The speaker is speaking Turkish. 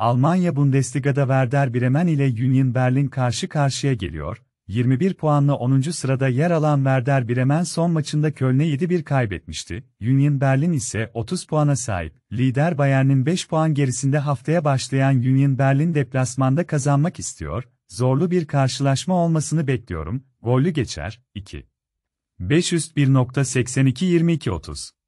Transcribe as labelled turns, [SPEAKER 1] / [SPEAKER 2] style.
[SPEAKER 1] Almanya Bundesliga'da Werder Bremen ile Union Berlin karşı karşıya geliyor. 21 puanla 10. sırada yer alan Werder Bremen son maçında Köln'e 7-1 kaybetmişti. Union Berlin ise 30 puana sahip. Lider Bayern'in 5 puan gerisinde haftaya başlayan Union Berlin deplasmanda kazanmak istiyor. Zorlu bir karşılaşma olmasını bekliyorum. Gollü geçer. 2. 5 üst 1.82 22
[SPEAKER 2] 30